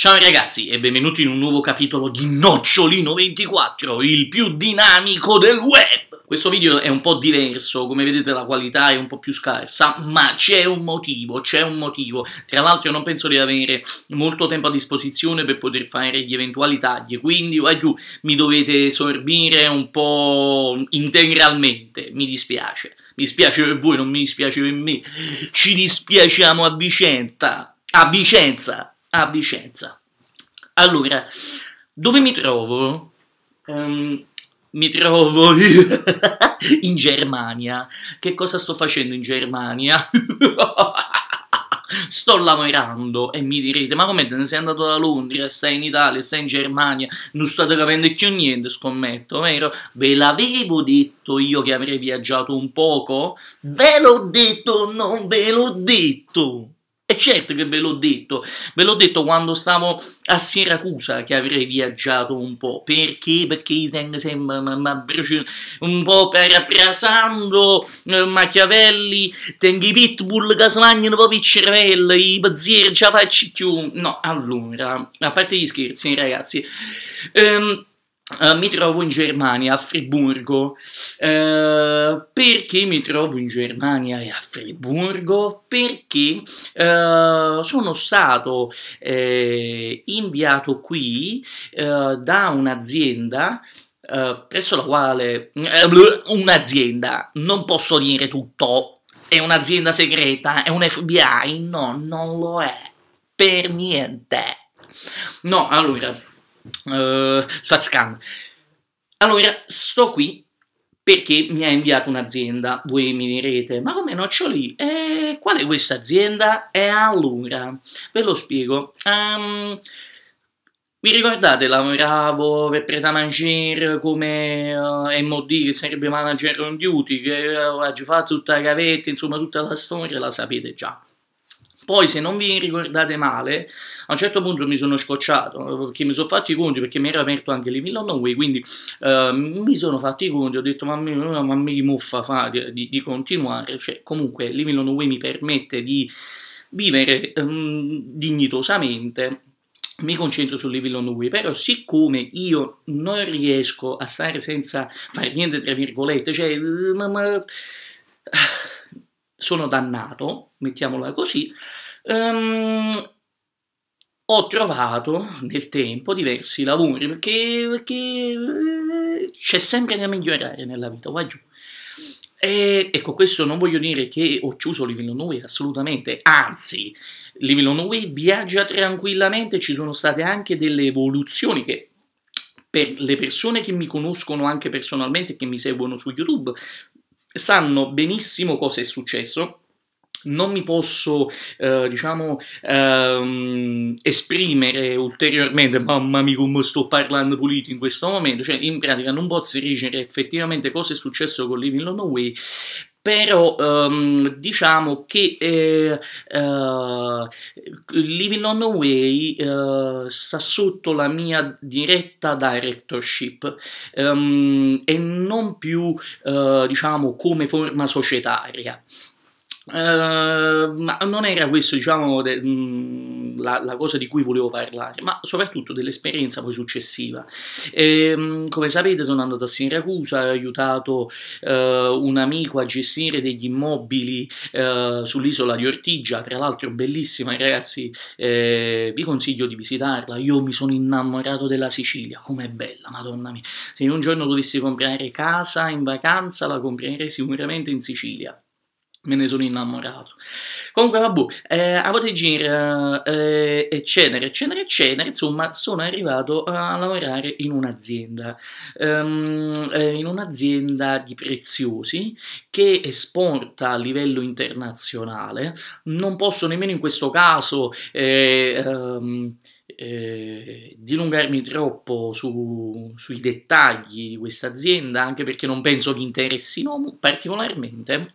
Ciao ragazzi e benvenuti in un nuovo capitolo di Nocciolino24, il più dinamico del web! Questo video è un po' diverso, come vedete la qualità è un po' più scarsa, ma c'è un motivo, c'è un motivo. Tra l'altro non penso di avere molto tempo a disposizione per poter fare gli eventuali tagli, quindi vai giù, mi dovete sorbire un po' integralmente, mi dispiace. Mi dispiace per voi, non mi dispiace per me. Ci dispiaciamo a Vicenza! A Vicenza! a Vicenza. Allora, dove mi trovo? Um, mi trovo in Germania. Che cosa sto facendo in Germania? sto lavorando e mi direte ma come te ne sei andato da Londra stai in Italia stai in Germania non state capendo più niente scommetto vero ve l'avevo detto io che avrei viaggiato un poco ve l'ho detto non ve l'ho detto e certo che ve l'ho detto, ve l'ho detto quando stavo a Siracusa che avrei viaggiato un po', perché? Perché i Teng un po' parafrasando eh, Machiavelli, Tenghi Pitbull, Caslagnano, proprio i cervelli, i pazzieri, già facci più, no, allora, a parte gli scherzi ragazzi, ehm, eh, mi trovo in Germania, a Friburgo. Uh, perché mi trovo in Germania e a Friburgo? Perché uh, sono stato inviato qui da un'azienda presso la quale un'azienda, non posso dire tutto, è un'azienda segreta, è un FBI, no, non lo è, per niente. No, allora, uh, eh, Fazcan. Allora, sto qui perché mi ha inviato un'azienda. Voi mi direte, ma come noccioli? Eh, qual è questa azienda? E eh, allora, ve lo spiego. Um, vi ricordate, lavoravo per Preta Manger come uh, eh, MOD, che sarebbe manager on duty, che uh, ci fa tutta la gavetta, insomma tutta la storia, la sapete già. Poi, se non vi ricordate male, a un certo punto mi sono scocciato, perché mi sono fatto i conti, perché mi era aperto anche l'email on way, quindi eh, mi sono fatto i conti, ho detto ma mi, ma mi muffa fa di, di continuare, cioè, comunque l'email on way mi permette di vivere ehm, dignitosamente mi concentro sul level on way, però siccome io non riesco a stare senza fare niente, tra virgolette, cioè... Ma, ma, sono dannato, mettiamola così, ehm, ho trovato nel tempo diversi lavori perché, perché eh, c'è sempre da migliorare nella vita, va giù. E, ecco, questo non voglio dire che ho chiuso Livino 9 assolutamente, anzi, Livino 9 viaggia tranquillamente, ci sono state anche delle evoluzioni che per le persone che mi conoscono anche personalmente e che mi seguono su YouTube sanno benissimo cosa è successo, non mi posso, eh, diciamo, ehm, esprimere ulteriormente, mamma mia come sto parlando pulito in questo momento, cioè in pratica non posso dirigere effettivamente cosa è successo con Living Long Way però um, diciamo che eh, uh, Living on the Way uh, sta sotto la mia diretta directorship um, e non più uh, diciamo come forma societaria. ma non era questo, diciamo, de- mm, la, la, cosa di cui volevo parlare, ma soprattutto dell'esperienza poi successiva. E, ehm, come sapete sono andato a Siracusa, ho aiutato eh, un amico a gestire degli immobili eh, sull'isola di Ortigia, tra l'altro bellissima ragazzi, eh, vi consiglio di visitarla, io mi sono innamorato della Sicilia, com'è bella, madonna mia, se un giorno dovessi comprare casa in vacanza la comprerei sicuramente in Sicilia me ne sono innamorato. Comunque, vabbè, eh, a Votegir, eh, eccetera, eccetera, eccetera, insomma, sono arrivato a lavorare in un'azienda, um, eh, in un'azienda di preziosi che esporta a livello internazionale. Non posso nemmeno in questo caso... Eh, um, eh, dilungarmi troppo su, sui dettagli di questa azienda, anche perché non penso vi interessino particolarmente.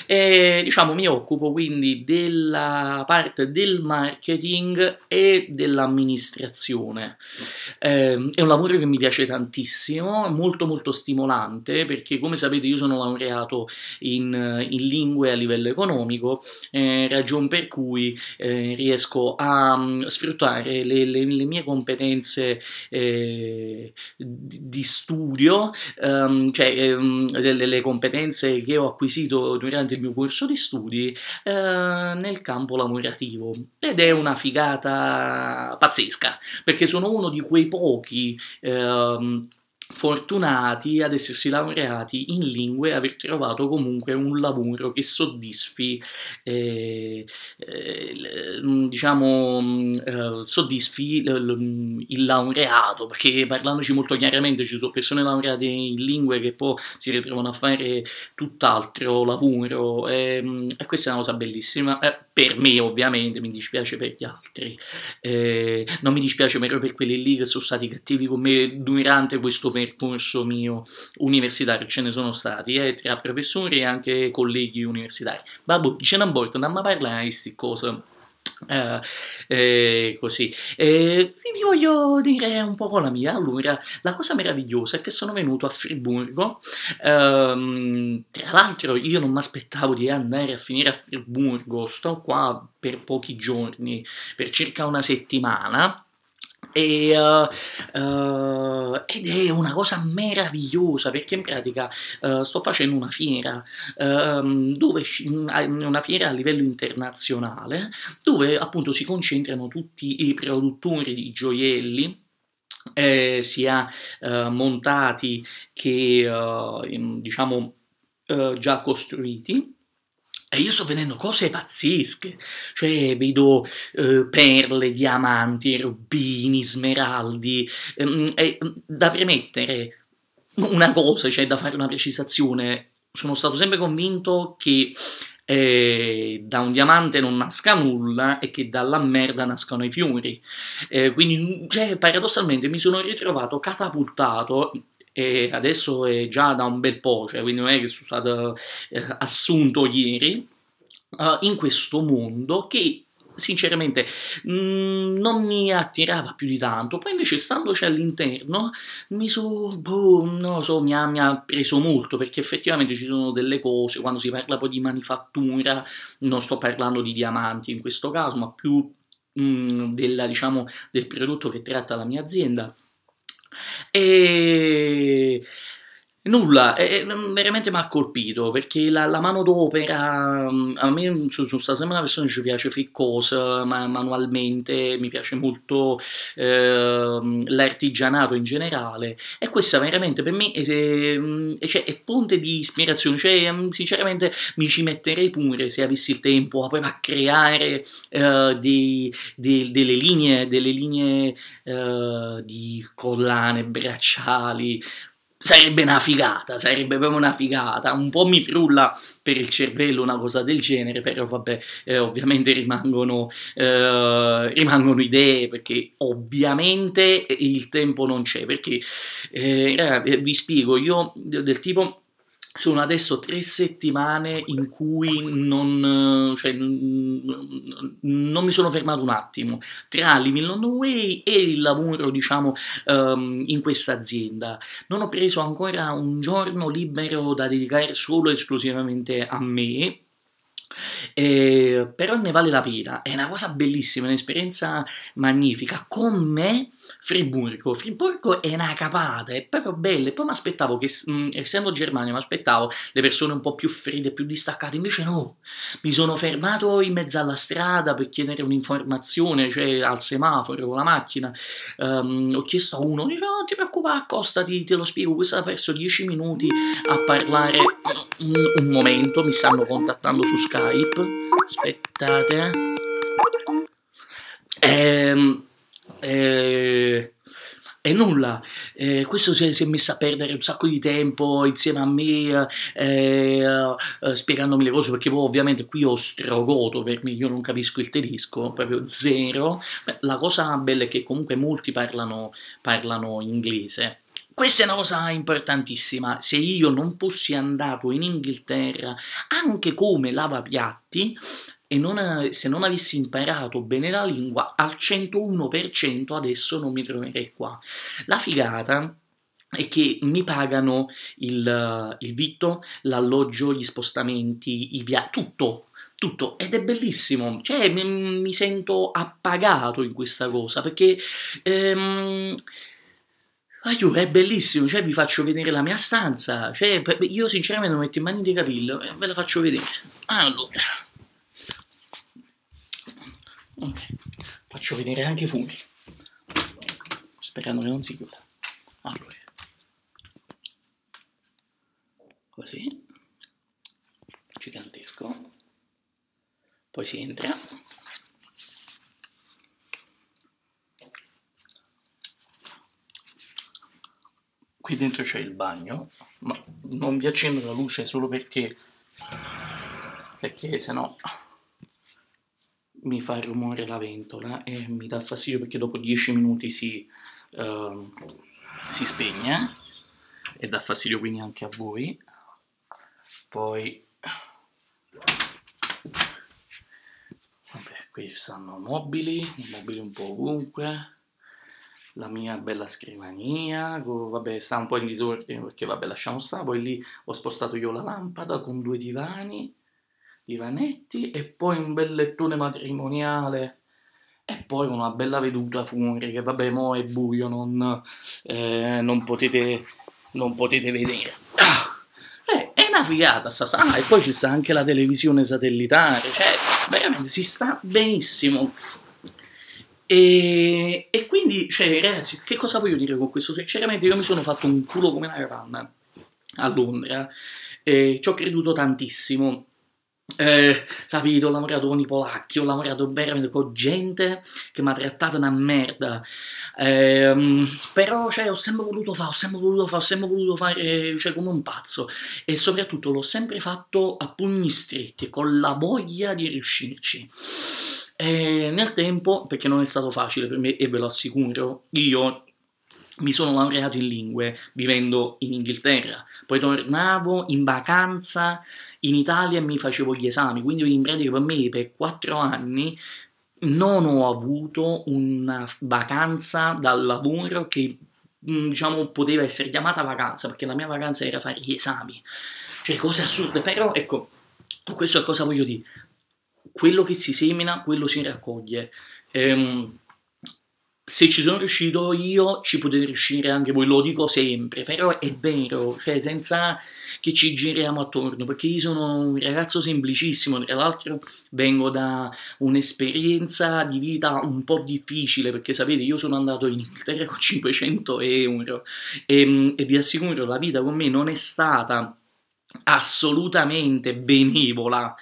E diciamo mi occupo quindi della parte del marketing e dell'amministrazione. Eh, è un lavoro che mi piace tantissimo, è molto molto stimolante perché come sapete io sono laureato in, in lingue a livello economico, eh, ragion per cui eh, riesco a um, sfruttare le, le, le, mie competenze eh, di, di, studio, um, cioè um, delle, le competenze che ho acquisito durante durante il mio corso di studi eh, nel campo lavorativo ed è una figata pazzesca perché sono uno di quei pochi eh, fortunati ad essersi laureati in lingue e aver trovato comunque un lavoro che soddisfi, eh, eh, mm, diciamo, mm, eh, soddisfi mm, il laureato, perché parlandoci molto chiaramente ci sono persone laureate in lingue che poi si ritrovano a fare tutt'altro lavoro e, e questa è una cosa bellissima eh, per me ovviamente, mi dispiace per gli altri, eh, non mi dispiace però per quelli lì che sono stati cattivi con me durante questo periodo percorso mio universitario ce ne sono stati, eh, tra professori e anche colleghi universitari. Ma boh, ce n'è volta, non mi parla di queste cose. Eh, eh, così eh, vi voglio dire un po' la mia allora la cosa meravigliosa è che sono venuto a Friburgo ehm, tra l'altro io non mi aspettavo di andare a finire a Friburgo sto qua per pochi giorni per circa una settimana e, uh, uh, ed è una cosa meravigliosa perché in pratica uh, sto facendo una fiera, ehm, dove, mm, mm, una fiera a livello internazionale dove appunto si concentrano tutti i produttori di gioielli. Eh, sia montati che diciamo già costruiti e io sto vedendo cose pazzesche, cioè vedo eh, perle, diamanti, rubini, smeraldi. Ehm, è mm, da premettere una cosa, cioè da fare una precisazione, sono stato sempre convinto che eh, da un diamante non nasca nulla e che dalla merda nascano i fiori. Eh, quindi, cioè, paradossalmente, mi sono ritrovato catapultato e adesso è già da un bel po', cioè, quindi non è che sono stato eh, assunto ieri, uh, in questo mondo che sinceramente mh, mm, non mi attirava più di tanto, poi invece standoci all'interno mi so, boh, non lo so, mi ha, mi ha, preso molto perché effettivamente ci sono delle cose, quando si parla poi di manifattura, non sto parlando di diamanti in questo caso, ma più mh, mm, della, diciamo, del prodotto che tratta la mia azienda e Nulla, è, è, mm, veramente mi ha colpito perché la, la mano d'opera mm, a me sono mm, su, stata sempre una persona che ci piace ficcosa ma, manualmente, mi piace molto eh, l'artigianato in generale e questa veramente per me è, è, cioè, è ponte di ispirazione, cioè, sinceramente mi ci metterei pure se avessi il tempo a, a creare eh, dei, dei, delle linee, delle linee eh, di collane, bracciali, sarebbe una figata, sarebbe proprio una figata, un po' mi frulla per il cervello una cosa del genere, però vabbè, eh, ovviamente rimangono, eh, rimangono, idee, perché ovviamente il tempo non c'è, perché eh, eh vi spiego, io del tipo sono adesso tre settimane in cui non, cioè, non, mi sono fermato un attimo tra Living London Way e il lavoro diciamo um, in questa azienda non ho preso ancora un giorno libero da dedicare solo e esclusivamente a me eh, però ne vale la pena, è una cosa bellissima, un'esperienza magnifica. Con me Friburgo. Friburgo è una capata, è proprio bella. E poi mi aspettavo che, mh, mm, essendo Germania, mi aspettavo le persone un po' più fredde, più distaccate. Invece no, mi sono fermato in mezzo alla strada per chiedere un'informazione, cioè al semaforo con la macchina. Um, ho chiesto a uno, dice, non ah, ti preoccupare, accostati, te lo spiego. Questo ha perso 10 minuti a parlare. Un, mm, mm, un momento, mi stanno contattando su Skype. Aspettate. Eh. Ehm... E, eh, e nulla, e eh, questo si è, si è, messo a perdere un sacco di tempo insieme a me eh, eh, spiegandomi le cose perché poi ovviamente qui ho strogoto per me, io non capisco il tedesco, proprio zero. Beh, la cosa bella è che comunque molti parlano, parlano inglese. Questa è una cosa importantissima, se io non fossi andato in Inghilterra anche come lavapiatti, e non, eh, se non avessi imparato bene la lingua, al 101% adesso non mi troverei qua. La figata è che mi pagano il, eh, il vitto, l'alloggio, gli spostamenti, i via- tutto, tutto ed è bellissimo, cioè mi, mi sento appagato in questa cosa perché ehm, aiuto, è bellissimo, cioè vi faccio vedere la mia stanza, cioè io sinceramente non metto in mani dei capelli, eh, ve la faccio vedere. Allora Okay. Faccio vedere anche i fumi, sperando che non si chiuda. Allora, così, gigantesco, poi si entra. Qui dentro c'è il bagno, ma non vi accendo la luce solo perché, perché se no mi fa rumore la ventola e mi dà fastidio perché dopo 10 minuti si, uh, si spegne e dà fastidio quindi anche a voi poi vabbè qui ci stanno mobili mobili un po' ovunque la mia bella scrivania vabbè sta un po' in disordine perché vabbè lasciamo stare poi lì ho spostato io la lampada con due divani divanetti e poi un bel lettone matrimoniale e poi una bella veduta fuori che vabbè mo è buio non, eh, non, potete, non potete vedere ah, eh, è una figata sta e poi ci sta anche la televisione satellitare cioè veramente si sta benissimo e, e quindi cioè ragazzi che cosa voglio dire con questo sinceramente io mi sono fatto un culo come una capanna a Londra e eh, ci ho creduto tantissimo eh, sapete, ho lavorato con i polacchi, ho lavorato veramente con gente che mi ha trattato una merda. Eh, però cioè, ho sempre voluto fare, ho sempre voluto fare, ho sempre voluto fare cioè, come un pazzo. E soprattutto l'ho sempre fatto a pugni stretti, con la voglia di riuscirci. E eh, nel tempo, perché non è stato facile per me, e ve lo assicuro, io mi sono laureato in lingue vivendo in Inghilterra, poi tornavo in vacanza in Italia e mi facevo gli esami, quindi in pratica per me per quattro anni non ho avuto una vacanza dal lavoro che mm, diciamo poteva essere chiamata vacanza, perché la mia vacanza era fare gli esami, cioè cose assurde, però ecco, questo è cosa voglio dire, quello che si semina, quello si raccoglie. Ehm, se ci sono riuscito io, ci potete riuscire anche voi, lo dico sempre, però è vero, cioè senza che ci giriamo attorno, perché io sono un ragazzo semplicissimo, tra l'altro vengo da un'esperienza di vita un po' difficile, perché sapete io sono andato in Inghilterra con 500 euro e, ehm, e vi assicuro la vita con me non è stata assolutamente benevola.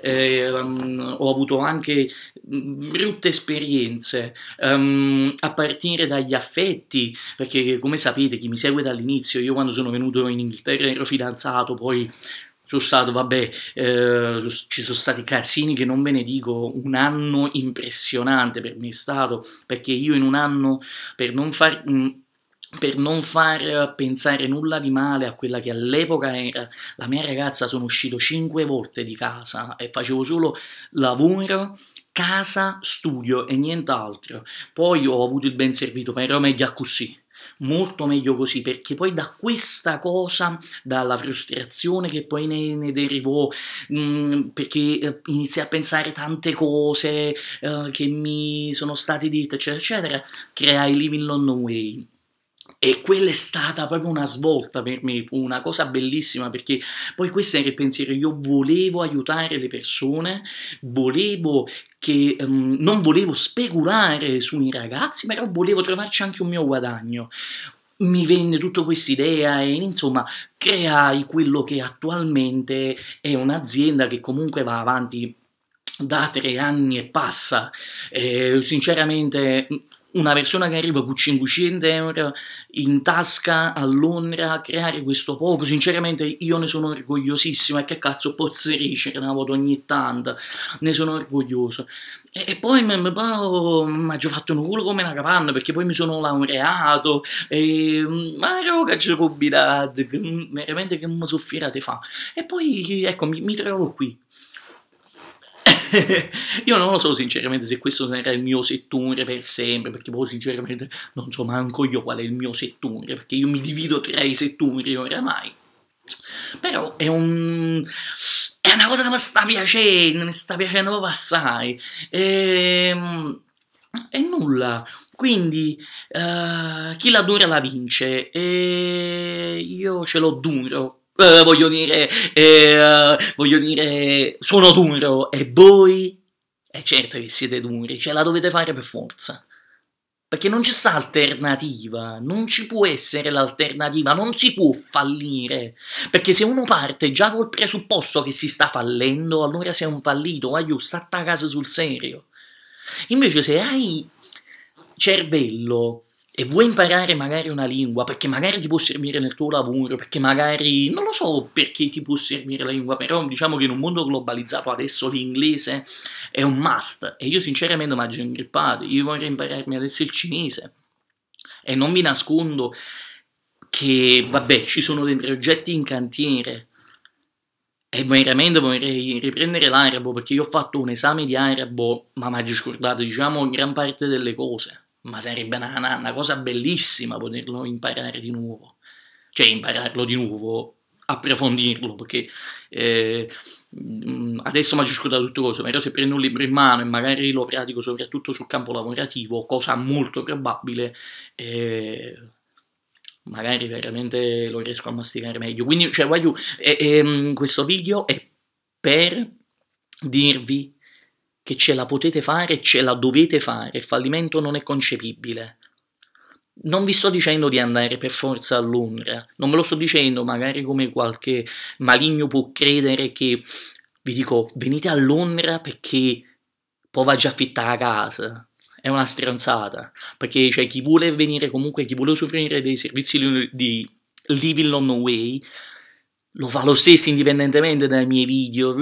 Eh, ho avuto anche brutte esperienze um, a partire dagli affetti, perché come sapete chi mi segue dall'inizio, io quando sono venuto in Inghilterra ero fidanzato, poi sono stato, vabbè, eh, ci sono stati casini che non ve ne dico, un anno impressionante per me è stato, perché io in un anno, per non far... Mh, per non far pensare nulla di male a quella che all'epoca era la mia ragazza, sono uscito cinque volte di casa e facevo solo lavoro, casa, studio e nient'altro. Poi ho avuto il ben servito, ma meglio così molto meglio così perché poi da questa cosa, dalla frustrazione che poi ne, ne derivò, mh, mm, perché eh, iniziai a pensare tante cose eh, che mi sono state dette, eccetera, eccetera, creai Living Long Way e quella è stata proprio una svolta per me, fu una cosa bellissima perché poi questo era il pensiero, io volevo aiutare le persone, volevo che um, non volevo speculare sui ragazzi, però volevo trovarci anche un mio guadagno. Mi venne tutta questa idea e insomma creai quello che attualmente è un'azienda che comunque va avanti da tre anni e passa. Eh, sinceramente una persona che arriva con 500 euro in tasca a Londra a creare questo poco, sinceramente io ne sono orgogliosissimo e che cazzo pozzerisce che ne voto ogni tanto, ne sono orgoglioso. E, e poi mi ha già fatto un culo come una capanna perché poi mi sono laureato e mm, ma ero che ci combinate, mm, veramente che mi soffierate fa. E poi ecco mi, mi trovo qui io non lo so sinceramente se questo sarà il mio settore per sempre, perché poi sinceramente non so manco io qual è il mio settore, perché io mi divido tra i settori oramai. Però è un... è una cosa che mi sta piacendo, mi sta piacendo proprio assai. E... Ehm, e nulla, quindi, uh, chi la dura la vince. E io ce l'ho duro eh, voglio dire, eh, voglio dire, sono duro e voi? è certo che siete duri, ce cioè la dovete fare per forza. Perché non ci sta alternativa, non ci può essere l'alternativa, non si può fallire. Perché se uno parte già col presupposto che si sta fallendo, allora sei un fallito, ma io sta a casa sul serio. Invece se hai cervello e vuoi imparare magari una lingua perché magari ti può servire nel tuo lavoro, perché magari non lo so perché ti può servire la lingua, però diciamo che in un mondo globalizzato adesso l'inglese è un must e io sinceramente mi ha già ingrippato, io vorrei impararmi adesso il cinese e non mi nascondo che vabbè ci sono dei progetti in cantiere e veramente vorrei riprendere l'arabo perché io ho fatto un esame di arabo ma mi ha scordato diciamo gran parte delle cose ma sarebbe una, una, una cosa bellissima poterlo imparare di nuovo, cioè impararlo di nuovo, approfondirlo, perché eh, mm, adesso magari scudo tutto cosa, però se prendo un libro in mano e magari lo pratico soprattutto sul campo lavorativo, cosa molto probabile, eh, magari veramente lo riesco a masticare meglio. Quindi, cioè, voglio, eh, questo video è per dirvi che ce la potete fare, ce la dovete fare, il fallimento non è concepibile. Non vi sto dicendo di andare per forza a Londra, non ve lo sto dicendo magari come qualche maligno può credere che vi dico venite a Londra perché poi va già affittare la casa. È una stronzata, perché cioè, chi vuole venire comunque, chi vuole soffrire dei servizi di, di Living on the Way lo fa lo stesso indipendentemente dai miei video,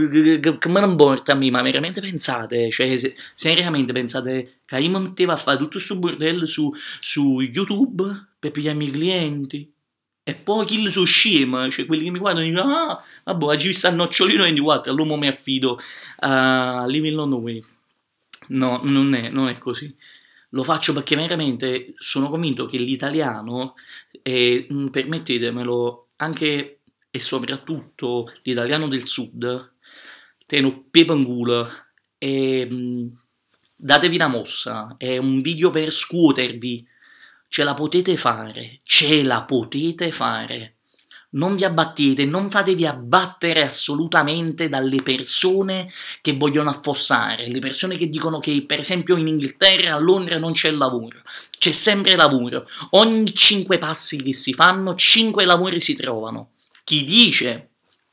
come non importa a me, ma veramente pensate, cioè se, seriamente pensate che io metteva a fare tutto questo bordello su, su, YouTube per pigliarmi i clienti? E poi chi sono scema, cioè quelli che mi guardano dicono ah, vabbè, oggi vi sta nocciolino 24, all'uomo mi affido a uh, Living on the Way. No, non è, non è così lo faccio perché veramente sono convinto che l'italiano, eh, permettetemelo, anche e soprattutto l'italiano del sud, teno pepangulo e mh, mm, datevi una mossa, è un video per scuotervi, ce la potete fare, ce la potete fare. Non vi abbattete, non fatevi abbattere assolutamente dalle persone che vogliono affossare, le persone che dicono che per esempio in Inghilterra, a Londra non c'è lavoro. C'è sempre lavoro. Ogni 5 passi che si fanno, 5 lavori si trovano. Chi dice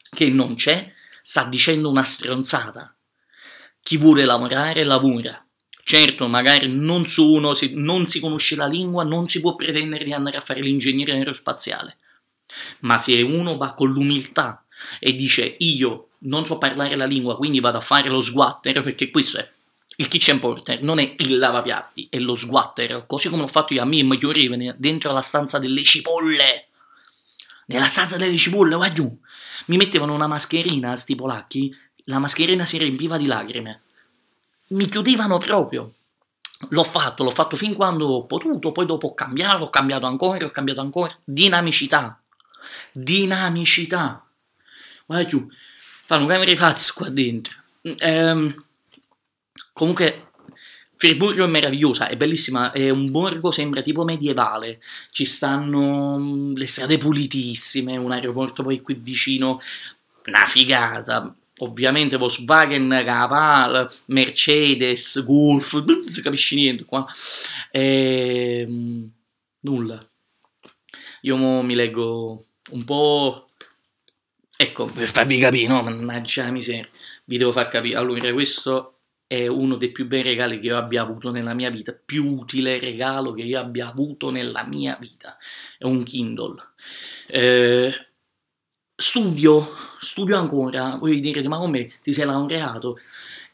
che non c'è sta dicendo una stronzata. Chi vuole lavorare lavora. Certo, magari non su uno, non si conosce la lingua, non si può pretendere di andare a fare l'ingegnere aerospaziale. Ma se uno va con l'umiltà e dice io non so parlare la lingua, quindi vado a fare lo sguattero, perché questo è il kitchen porter, non è il lavapiatti, è lo sguattero, così come ho fatto io a me e Migliorevene dentro la stanza delle cipolle nella stanza delle cipolle, vai giù. Mi mettevano una mascherina sti polacchi, la mascherina si riempiva di lacrime. Mi chiudevano proprio. L'ho fatto, l'ho fatto fin quando ho potuto, poi dopo ho cambiato, ho cambiato ancora, ho cambiato ancora. Dinamicità. Dinamicità. Vai giù, fanno camere pazzi qua dentro. Ehm, comunque Friburgo è meravigliosa, è bellissima, è un borgo, sembra tipo medievale, ci stanno mm, le strade pulitissime, un aeroporto poi qui vicino, una figata, ovviamente Volkswagen, Caval, Mercedes, Golf, non si capisce niente qua, e, ehm, nulla. Io mi leggo un po'... Ecco, per farvi capire, no? Mannaggia la miseria, vi devo far capire. Allora, questo è uno dei più bei regali che io abbia avuto nella mia vita, più utile regalo che io abbia avuto nella mia vita, è un Kindle. Eh, studio, studio ancora, voi direte ma come ti sei laureato?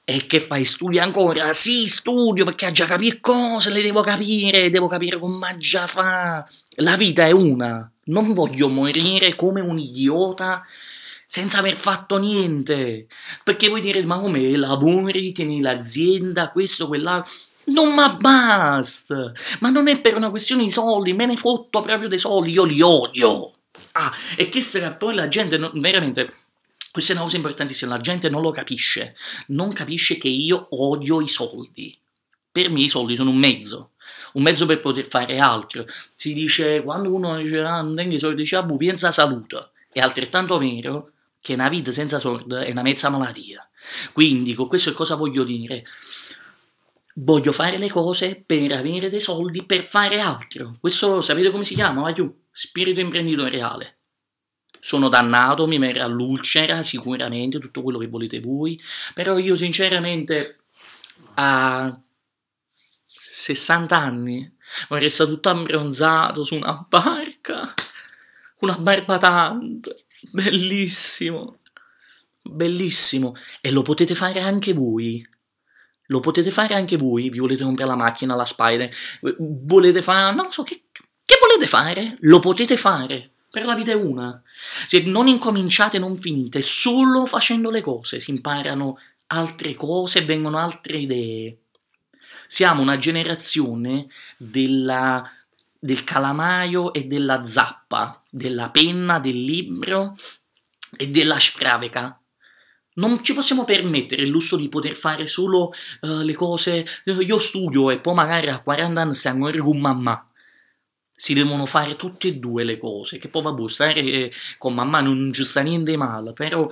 E che fai? Studi ancora? Sì, studio perché ha già capito cose, le devo capire, devo capire come ha già fa. La vita è una, non voglio morire come un idiota senza aver fatto niente. Perché voi direte, ma come lavori, tieni l'azienda, questo, quell'altro. Non ma basta! Ma non è per una questione di soldi, me ne fotto proprio dei soldi, io li odio! Ah, e che sarà poi la gente, non, veramente... Questa è una cosa importantissima, la gente non lo capisce, non capisce che io odio i soldi. Per me i soldi sono un mezzo, un mezzo per poter fare altro. Si dice, quando uno dice, ah, non tengo i soldi, dice, ah, bu, pensa a salute. È altrettanto vero che una vita senza sorda è una mezza malattia. Quindi con questo cosa voglio dire? Voglio fare le cose per avere dei soldi per fare altro. Questo sapete come si chiama? Vaiù, spirito imprenditoriale. Sono dannato, mi verrà l'ulcera sicuramente, tutto quello che volete voi, però io sinceramente a 60 anni vorrei essere tutto abbronzato su una barca, una barba tanto Bellissimo. Bellissimo. E lo potete fare anche voi. Lo potete fare anche voi. Vi volete comprare la macchina, la Spider. Volete fare... Non so che... Che volete fare? Lo potete fare. Per la vita è una. Se non incominciate, non finite. Solo facendo le cose si imparano altre cose e vengono altre idee. Siamo una generazione della del calamaio e della zappa, della penna, del libro e della spraveca. Non ci possiamo permettere il lusso di poter fare solo uh, le cose. Eh, io studio e poi magari a 40 anni stiamo ancora con mamma. Si devono fare tutte e due le cose. Che poi vabbè, stare eh, con mamma non ci sta niente male, però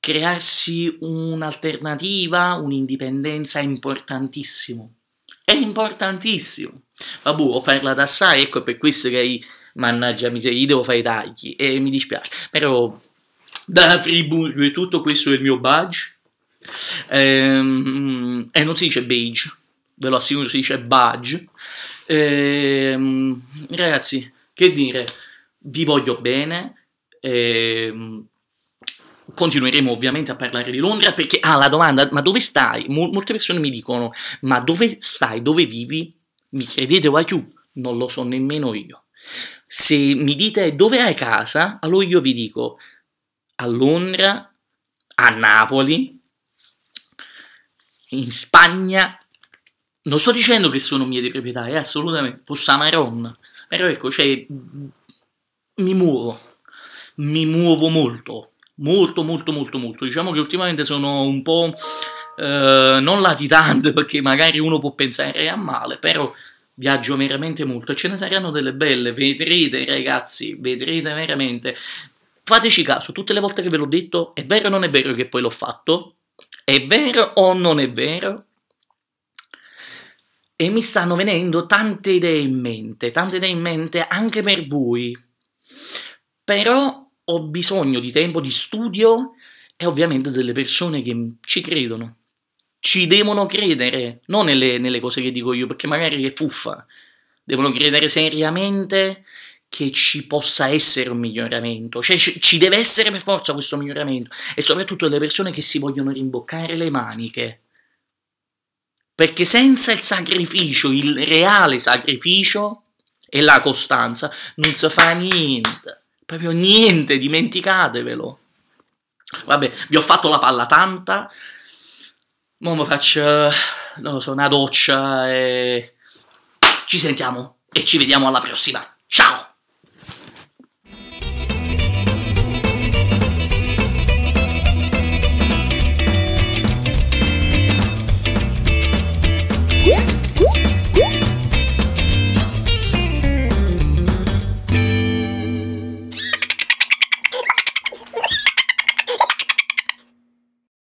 crearsi un'alternativa, un'indipendenza è importantissimo. È importantissimo. Vabbè, ho parlato assai, ecco per questo che hai... mannaggia miseria, devo fare i tagli e mi dispiace, però da Friburgo e tutto questo è il mio badge ehm, e non si dice beige, ve lo assicuro si dice badge. Ehm, ragazzi, che dire, vi voglio bene. Ehm, continueremo ovviamente a parlare di Londra perché ah la domanda ma dove stai? Mol- molte persone mi dicono ma dove stai? Dove vivi? Mi credete qua giù? Non lo so nemmeno io. Se mi dite dove hai casa, allora io vi dico a Londra, a Napoli, in Spagna. Non sto dicendo che sono mie di proprietà, eh, assolutamente, posso Maron. Però ecco, cioè, mi muovo, mi muovo molto, molto, molto, molto, molto. Diciamo che ultimamente sono un po' Eh, non latitante perché magari uno può pensare a eh, male, però viaggio veramente molto e ce ne saranno delle belle, vedrete ragazzi, vedrete veramente. Fateci caso, tutte le volte che ve l'ho detto, è vero o non è vero che poi l'ho fatto? È vero o non è vero? E mi stanno venendo tante idee in mente, tante idee in mente anche per voi. Però ho bisogno di tempo di studio e ovviamente delle persone che ci credono ci devono credere, non nelle, nelle cose che dico io, perché magari è fuffa. Devono credere seriamente che ci possa essere un miglioramento, cioè ci deve essere per forza questo miglioramento e soprattutto delle persone che si vogliono rimboccare le maniche. Perché senza il sacrificio, il reale sacrificio e la costanza, non si fa niente, proprio niente, dimenticatevelo. Vabbè, vi ho fatto la palla tanta, Mo faccio, non lo so, una doccia e ci sentiamo e ci vediamo alla prossima. Ciao!